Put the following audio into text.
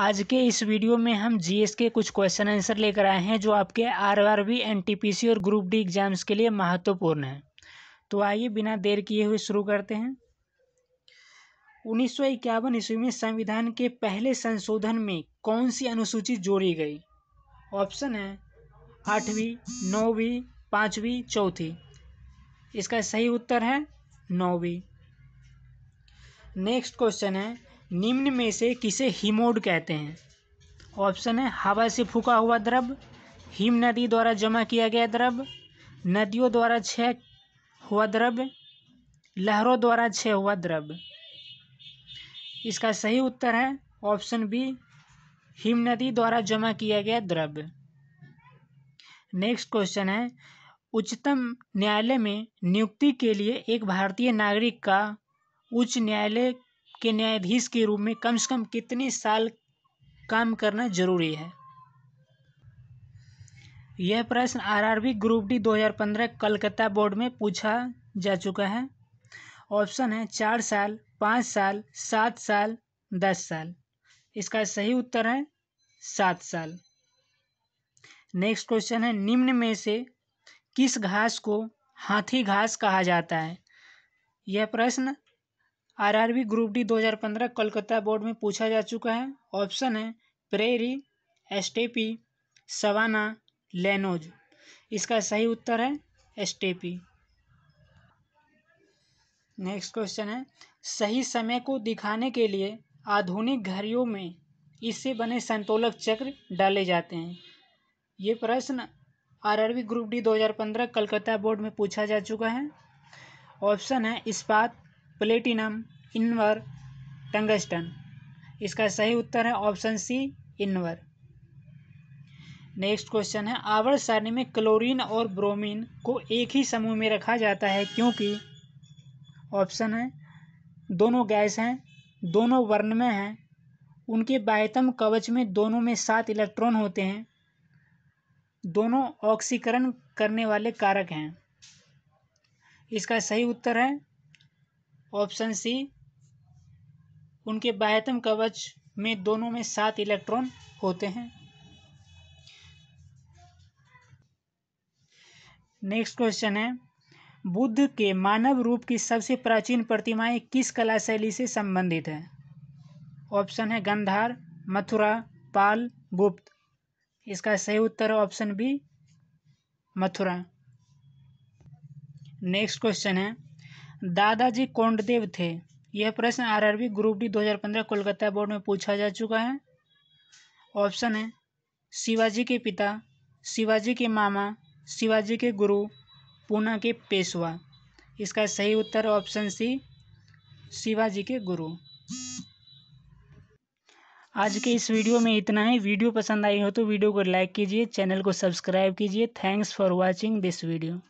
आज के इस वीडियो में हम जीएस के कुछ क्वेश्चन आंसर लेकर आए हैं जो आपके आरआरबी एनटीपीसी और ग्रुप डी एग्जाम्स के लिए महत्वपूर्ण हैं तो आइए बिना देर किए हुए शुरू करते हैं उन्नीस सौ इक्यावन ईस्वी में संविधान के पहले संशोधन में कौन सी अनुसूची जोड़ी गई ऑप्शन है आठवीं नौवीं पाँचवीं चौथी इसका सही उत्तर है नौवीं नेक्स्ट क्वेश्चन है निम्न में से किसे हिमोड कहते हैं ऑप्शन है हवा से फूका हुआ द्रव हिम नदी द्वारा जमा किया गया द्रव नदियों द्वारा छय हुआ द्रव्य लहरों द्वारा छय हुआ द्रव्य इसका सही उत्तर है ऑप्शन बी हिम नदी द्वारा जमा किया गया द्रव्य नेक्स्ट क्वेश्चन है उच्चतम न्यायालय में नियुक्ति के लिए एक भारतीय नागरिक का उच्च न्यायालय के न्यायाधीश के रूप में कम से कम कितने साल काम करना जरूरी है यह प्रश्न RRB group D 2015 Calcutta board में पूछा जा चुका है ऑप्शन है चार साल पाँच साल सात साल दस साल इसका सही उत्तर है सात साल नेक्स्ट क्वेश्चन है निम्न में से किस घास को हाथी घास कहा जाता है यह प्रश्न RRB group D 2015 Calcutta board में पूछा जा चुका है ऑप्शन है प्रेरी एस्टेपी सवाना लेनोज इसका सही उत्तर है एस्टेपी नेक्स्ट क्वेश्चन है सही समय को दिखाने के लिए आधुनिक घड़ियों में इससे बने संतोलक चक्र डाले जाते हैं ये प्रश्न RRB group D 2015 Calcutta board में पूछा जा चुका है ऑप्शन है इस्पात प्लेटिनम इनवर टंगस्टन इसका सही उत्तर है ऑप्शन सी इनवर नेक्स्ट क्वेश्चन है आवर सारणी में क्लोरीन और ब्रोमीन को एक ही समूह में रखा जाता है क्योंकि ऑप्शन है दोनों गैस हैं दोनों वर्ण में हैं उनके बाह्यतम कवच में दोनों में सात इलेक्ट्रॉन होते हैं दोनों ऑक्सीकरण करने वाले कारक हैं इसका सही उत्तर है ऑप्शन सी उनके बाह्यतम कवच में दोनों में सात इलेक्ट्रॉन होते हैं नेक्स्ट क्वेश्चन है बुद्ध के मानव रूप की सबसे प्राचीन प्रतिमाएं किस कला शैली से संबंधित है ऑप्शन है गंधार मथुरा पाल गुप्त इसका सही उत्तर है option B Mathura next question है दादाजी कौंडदेव थे यह प्रश्न RRB group D 2015 Kolkata board में पूछा जा चुका है ऑप्शन है शिवाजी के पिता शिवाजी के मामा शिवाजी के गुरु पूना के पेशवा इसका सही उत्तर ऑप्शन सी शिवाजी के गुरु आज के इस वीडियो में इतना ही वीडियो पसंद आई हो तो वीडियो को लाइक कीजिए चैनल को सब्सक्राइब कीजिए thanks for watching this video